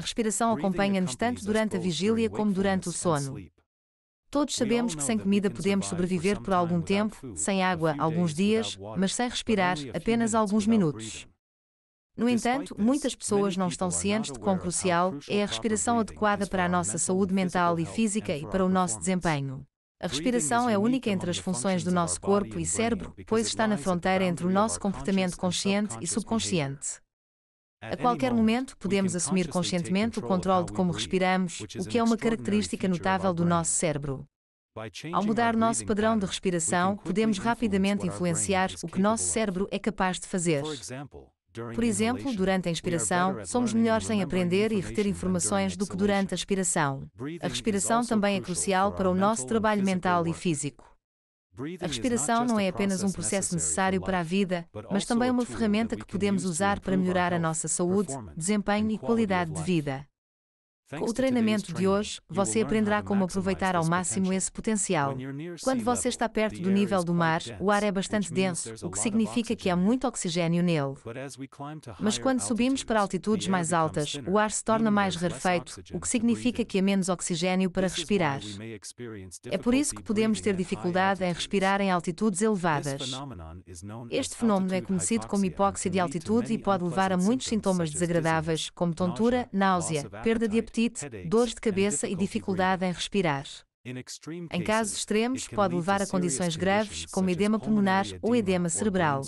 a respiração acompanha-nos tanto durante a vigília como durante o sono. Todos sabemos que sem comida podemos sobreviver por algum tempo, sem água, alguns dias, mas sem respirar, apenas alguns minutos. No entanto, muitas pessoas não estão cientes de quão crucial é a respiração adequada para a nossa saúde mental e física e para o nosso desempenho. A respiração é única entre as funções do nosso corpo e cérebro, pois está na fronteira entre o nosso comportamento consciente e subconsciente. A qualquer momento, podemos assumir conscientemente o controle de como respiramos, o que é uma característica notável do nosso cérebro. Ao mudar nosso padrão de respiração, podemos rapidamente influenciar o que nosso cérebro é capaz de fazer. Por exemplo, durante a inspiração, somos melhores em aprender e reter informações do que durante a expiração. A respiração também é crucial para o nosso trabalho mental e físico. A respiração não é apenas um processo necessário para a vida, mas também é uma ferramenta que podemos usar para melhorar a nossa saúde, desempenho e qualidade de vida. Com o treinamento de hoje, você aprenderá como aproveitar ao máximo esse potencial. Quando você está perto do nível do mar, o ar é bastante denso, o que significa que há muito oxigênio nele. Mas quando subimos para altitudes mais altas, o ar se torna mais rarefeito, o que significa que há menos oxigênio para respirar. É por isso que podemos ter dificuldade em respirar em altitudes elevadas. Este fenômeno é conhecido como hipóxia de altitude e pode levar a muitos sintomas desagradáveis, como tontura, náusea, perda de apetite apetite, dores de cabeça e dificuldade em respirar. Em casos extremos, pode levar a condições graves, como edema pulmonar ou edema cerebral.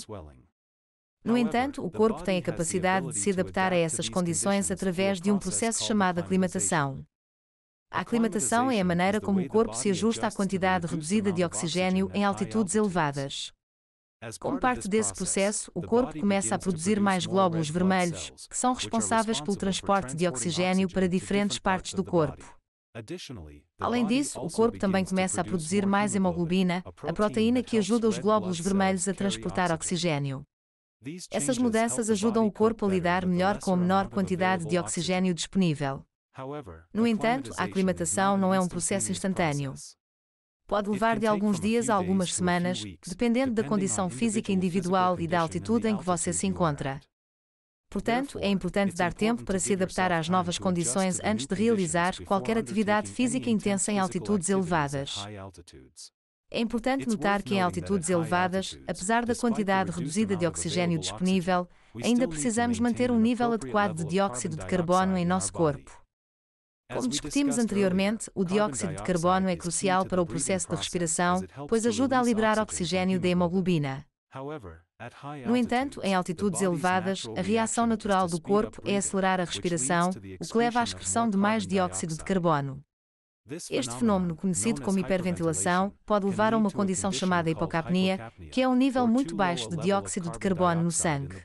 No entanto, o corpo tem a capacidade de se adaptar a essas condições através de um processo chamado aclimatação. A aclimatação é a maneira como o corpo se ajusta à quantidade reduzida de oxigênio em altitudes elevadas. Como parte desse processo, o corpo começa a produzir mais glóbulos vermelhos, que são responsáveis pelo transporte de oxigênio para diferentes partes do corpo. Além disso, o corpo também começa a produzir mais hemoglobina, a proteína que ajuda os glóbulos vermelhos a transportar oxigênio. Essas mudanças ajudam o corpo a lidar melhor com a menor quantidade de oxigênio disponível. No entanto, a aclimatação não é um processo instantâneo pode levar de alguns dias a algumas semanas, dependendo da condição física individual e da altitude em que você se encontra. Portanto, é importante dar tempo para se adaptar às novas condições antes de realizar qualquer atividade física intensa em altitudes elevadas. É importante notar que em altitudes elevadas, apesar da quantidade reduzida de oxigênio disponível, ainda precisamos manter um nível adequado de dióxido de carbono em nosso corpo. Como discutimos anteriormente, o dióxido de carbono é crucial para o processo de respiração, pois ajuda a liberar oxigênio da hemoglobina. No entanto, em altitudes elevadas, a reação natural do corpo é acelerar a respiração, o que leva à excreção de mais dióxido de carbono. Este fenômeno, conhecido como hiperventilação, pode levar a uma condição chamada hipocapnia, que é um nível muito baixo de dióxido de carbono no sangue.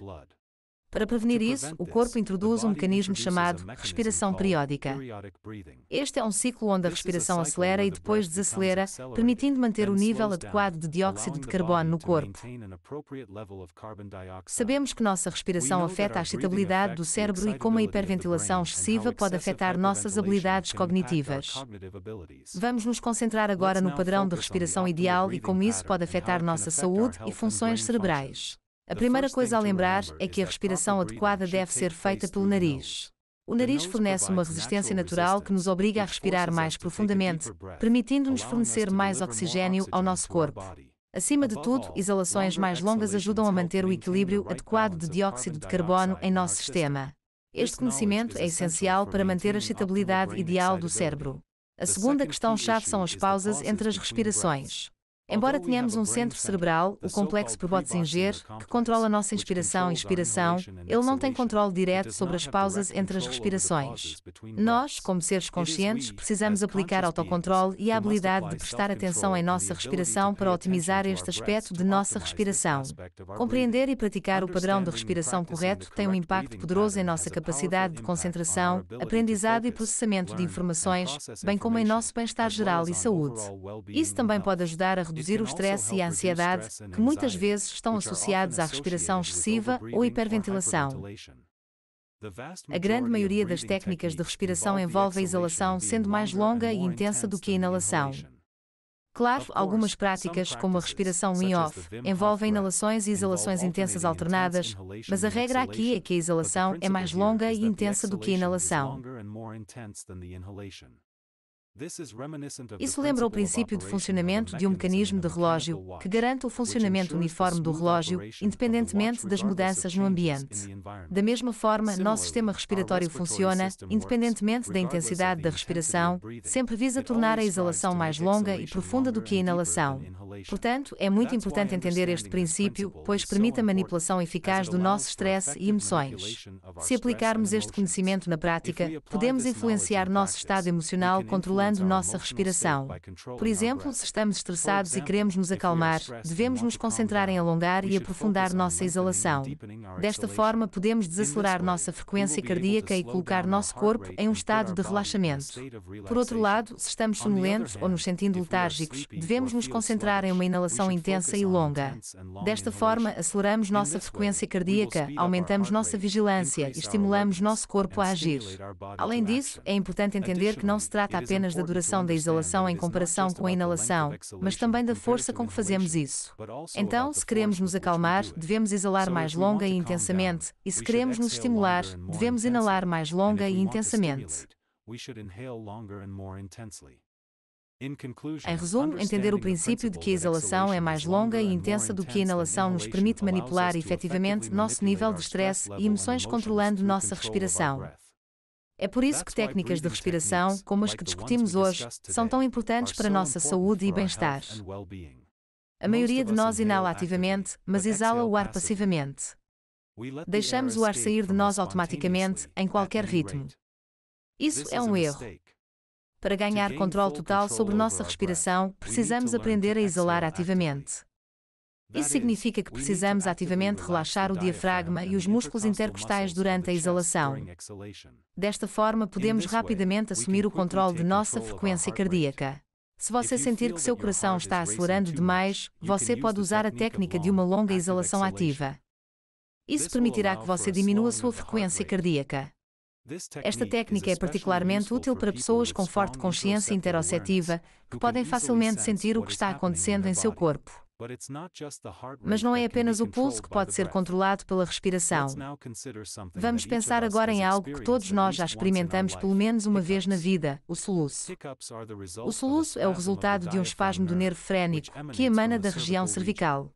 Para prevenir isso, o corpo introduz um mecanismo chamado respiração periódica. Este é um ciclo onde a respiração acelera e depois desacelera, permitindo manter o nível adequado de dióxido de carbono no corpo. Sabemos que nossa respiração afeta a excitabilidade do cérebro e como a hiperventilação excessiva pode afetar nossas habilidades cognitivas. Vamos nos concentrar agora no padrão de respiração ideal e como isso pode afetar nossa saúde e funções cerebrais. A primeira coisa a lembrar é que a respiração adequada deve ser feita pelo nariz. O nariz fornece uma resistência natural que nos obriga a respirar mais profundamente, permitindo-nos fornecer mais oxigênio ao nosso corpo. Acima de tudo, exalações mais longas ajudam a manter o equilíbrio adequado de dióxido de carbono em nosso sistema. Este conhecimento é essencial para manter a excitabilidade ideal do cérebro. A segunda questão-chave são as pausas entre as respirações. Embora tenhamos um centro cerebral, o complexo Prebotzinger, que controla nossa inspiração e expiração, ele não tem controle direto sobre as pausas entre as respirações. Nós, como seres conscientes, precisamos aplicar autocontrole e a habilidade de prestar atenção em nossa respiração para otimizar este aspecto de nossa respiração. Compreender e praticar o padrão de respiração correto tem um impacto poderoso em nossa capacidade de concentração, aprendizado e processamento de informações, bem como em nosso bem-estar geral e saúde. Isso também pode ajudar a reduzir reduzir o estresse e a ansiedade, que muitas vezes estão associados à respiração excessiva ou hiperventilação. A grande maioria das técnicas de respiração envolve a exalação sendo mais longa e intensa do que a inalação. Claro, algumas práticas, como a respiração in off envolvem inalações e exalações intensas alternadas, mas a regra aqui é que a exalação é mais longa e intensa do que a inalação. Isso lembra o princípio de funcionamento de um mecanismo de relógio que garante o funcionamento uniforme do relógio, independentemente das mudanças no ambiente. Da mesma forma, nosso sistema respiratório funciona, independentemente da intensidade da respiração, sempre visa tornar a exalação mais longa e profunda do que a inalação. Portanto, é muito importante entender este princípio, pois permite a manipulação eficaz do nosso stress e emoções. Se aplicarmos este conhecimento na prática, podemos influenciar nosso estado emocional controlando controlando nossa respiração. Por exemplo, se estamos estressados e queremos nos acalmar, devemos nos concentrar em alongar e aprofundar nossa exalação. Desta forma, podemos desacelerar nossa frequência cardíaca e colocar nosso corpo em um estado de relaxamento. Por outro lado, se estamos sonolentos ou nos sentindo letárgicos, devemos nos concentrar em uma inalação intensa e longa. Desta forma, aceleramos nossa frequência cardíaca, aumentamos nossa vigilância e estimulamos nosso corpo a agir. Além disso, é importante entender que não se trata apenas da duração da exalação em comparação com a inalação, mas também da força com que fazemos isso. Então, se queremos nos acalmar, devemos exalar mais longa e intensamente, e se queremos nos estimular, devemos inalar mais longa e intensamente. Em resumo, entender o princípio de que a exalação é mais longa e intensa do que a inalação nos permite manipular efetivamente nosso nível de estresse e emoções controlando nossa respiração. É por isso que técnicas de respiração, como as que discutimos hoje, são tão importantes para a nossa saúde e bem-estar. A maioria de nós inala ativamente, mas exala o ar passivamente. Deixamos o ar sair de nós automaticamente, em qualquer ritmo. Isso é um erro. Para ganhar controle total sobre nossa respiração, precisamos aprender a exalar ativamente. Isso significa que precisamos ativamente relaxar o diafragma e os músculos intercostais durante a exalação. Desta forma, podemos rapidamente assumir o controle de nossa frequência cardíaca. Se você sentir que seu coração está acelerando demais, você pode usar a técnica de uma longa exalação ativa. Isso permitirá que você diminua sua frequência cardíaca. Esta técnica é particularmente útil para pessoas com forte consciência interoceptiva, que podem facilmente sentir o que está acontecendo em seu corpo. Mas não é apenas o pulso que pode ser controlado pela respiração. Vamos pensar agora em algo que todos nós já experimentamos pelo menos uma vez na vida: o soluço. O soluço é o resultado de um espasmo do nervo frénico, que emana da região cervical.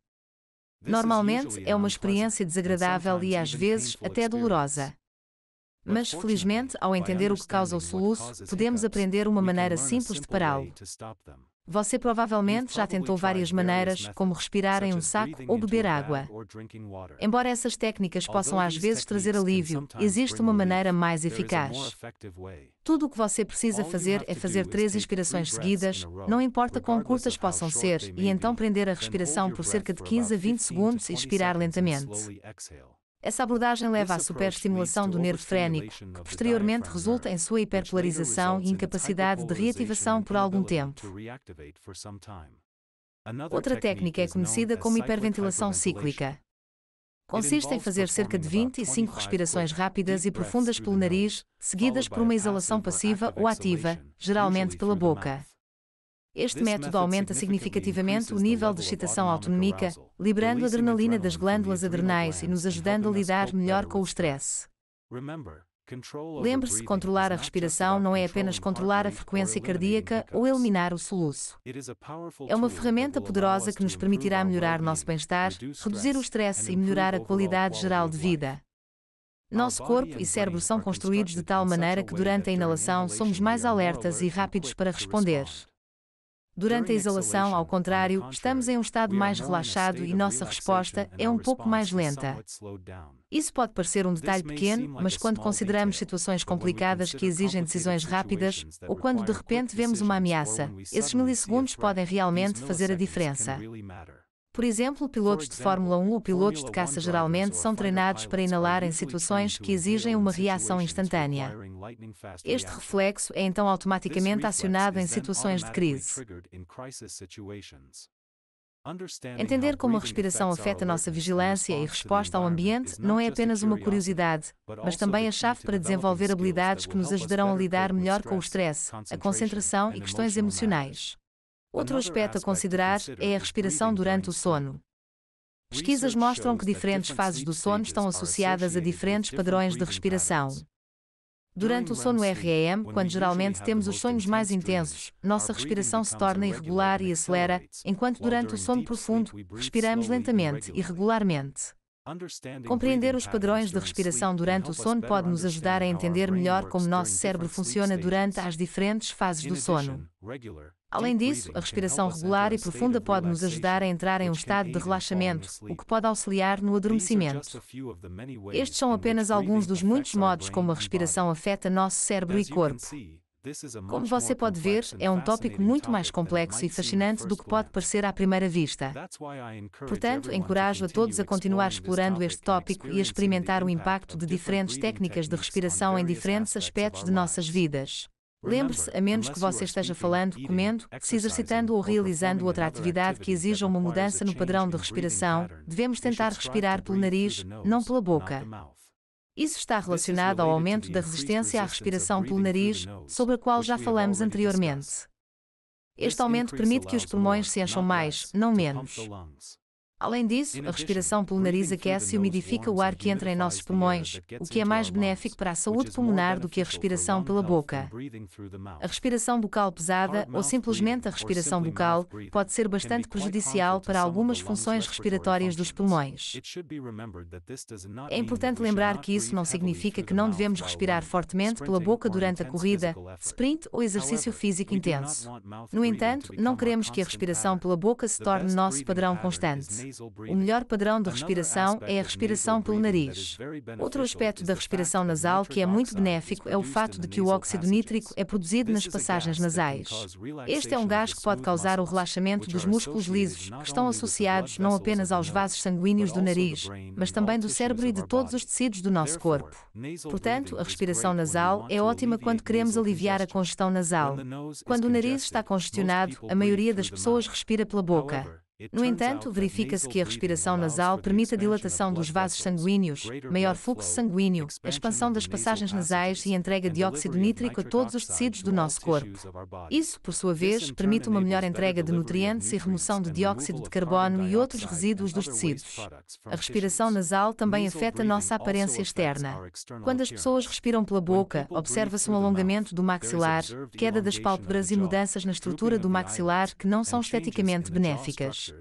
Normalmente é uma experiência desagradável e às vezes até dolorosa. Mas, felizmente, ao entender o que causa o soluço, podemos aprender uma maneira simples de pará-lo. Você provavelmente já tentou várias maneiras, como respirar em um saco ou beber água. Embora essas técnicas possam às vezes trazer alívio, existe uma maneira mais eficaz. Tudo o que você precisa fazer é fazer três inspirações seguidas, não importa quão curtas possam ser, e então prender a respiração por cerca de 15 a 20 segundos e expirar lentamente. Essa abordagem leva à superestimulação do nervo frénico, que posteriormente resulta em sua hiperpolarização e incapacidade de reativação por algum tempo. Outra técnica é conhecida como hiperventilação cíclica. Consiste em fazer cerca de 25 respirações rápidas e profundas pelo nariz, seguidas por uma exalação passiva ou ativa, geralmente pela boca. Este método aumenta significativamente o nível de excitação autonômica, liberando adrenalina das glândulas adrenais e nos ajudando a lidar melhor com o stress. Lembre-se, é controlar a respiração não é apenas controlar a frequência cardíaca ou eliminar o soluço. É uma ferramenta poderosa que nos permitirá melhorar nosso bem-estar, reduzir o stress e melhorar a qualidade geral de vida. Nosso corpo e cérebro são construídos de tal maneira que durante a inalação somos mais alertas e rápidos para responder. Durante a exalação, ao contrário, estamos em um estado mais relaxado e nossa resposta é um pouco mais lenta. Isso pode parecer um detalhe pequeno, mas quando consideramos situações complicadas que exigem decisões rápidas, ou quando de repente vemos uma ameaça, esses milissegundos podem realmente fazer a diferença. Por exemplo, pilotos de Fórmula 1 ou pilotos de caça geralmente são treinados para inalar em situações que exigem uma reação instantânea. Este reflexo é então automaticamente acionado em situações de crise. Entender como a respiração afeta a nossa vigilância e resposta ao ambiente não é apenas uma curiosidade, mas também a chave para desenvolver habilidades que nos ajudarão a lidar melhor com o stress, a concentração e questões emocionais. Outro aspecto a considerar é a respiração durante o sono. Pesquisas mostram que diferentes fases do sono estão associadas a diferentes padrões de respiração. Durante o sono REM, quando geralmente temos os sonhos mais intensos, nossa respiração se torna irregular e acelera, enquanto durante o sono profundo, respiramos lentamente e regularmente. Compreender os padrões de respiração durante o sono pode nos ajudar a entender melhor como nosso cérebro funciona durante as diferentes fases do sono. Além disso, a respiração regular e profunda pode nos ajudar a entrar em um estado de relaxamento, o que pode auxiliar no adormecimento. Estes são apenas alguns dos muitos modos como a respiração afeta nosso cérebro e corpo. Como você pode ver, é um tópico muito mais complexo e fascinante do que pode parecer à primeira vista. Portanto, encorajo a todos a continuar explorando este tópico e a experimentar o impacto de diferentes técnicas de respiração em diferentes aspectos de nossas vidas. Lembre-se, a menos que você esteja falando, comendo, se exercitando ou realizando outra atividade que exija uma mudança no padrão de respiração, devemos tentar respirar pelo nariz, não pela boca. Isso está relacionado ao aumento da resistência à respiração pelo nariz, sobre a qual já falamos anteriormente. Este aumento permite que os pulmões se encham mais, não menos. Além disso, a respiração pelo nariz aquece e umidifica o ar que entra em nossos pulmões, o que é mais benéfico para a saúde pulmonar do que a respiração pela boca. A respiração bucal pesada, ou simplesmente a respiração bucal, pode ser bastante prejudicial para algumas funções respiratórias dos pulmões. É importante lembrar que isso não significa que não devemos respirar fortemente pela boca durante a corrida, sprint ou exercício físico intenso. No entanto, não queremos que a respiração pela boca se torne nosso padrão constante. O melhor padrão de respiração é a respiração pelo nariz. Outro aspecto da respiração nasal que é muito benéfico é o fato de que o óxido nítrico é produzido nas passagens nasais. Este é um gás que pode causar o relaxamento dos músculos lisos, que estão associados não apenas aos vasos sanguíneos do nariz, mas também do cérebro e de todos os tecidos do nosso corpo. Portanto, a respiração nasal é ótima quando queremos aliviar a congestão nasal. Quando o nariz está congestionado, a maioria das pessoas respira pela boca. No entanto, verifica-se que a respiração nasal permite a dilatação dos vasos sanguíneos, maior fluxo sanguíneo, a expansão das passagens nasais e entrega de óxido nítrico a todos os tecidos do nosso corpo. Isso, por sua vez, permite uma melhor entrega de nutrientes e remoção de dióxido de carbono e outros resíduos dos tecidos. A respiração nasal também afeta a nossa aparência externa. Quando as pessoas respiram pela boca, observa-se um alongamento do maxilar, queda das pálpebras e mudanças na estrutura do maxilar que não são esteticamente benéficas.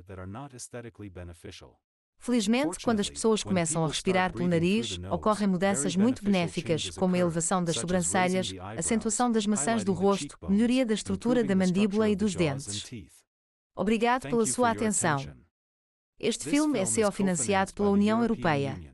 Felizmente, quando as pessoas começam a respirar pelo nariz, ocorrem mudanças muito benéficas, como a elevação das sobrancelhas, acentuação das maçãs do rosto, melhoria da estrutura da mandíbula e dos dentes. Obrigado pela sua atenção. Este filme é cofinanciado pela União Europeia.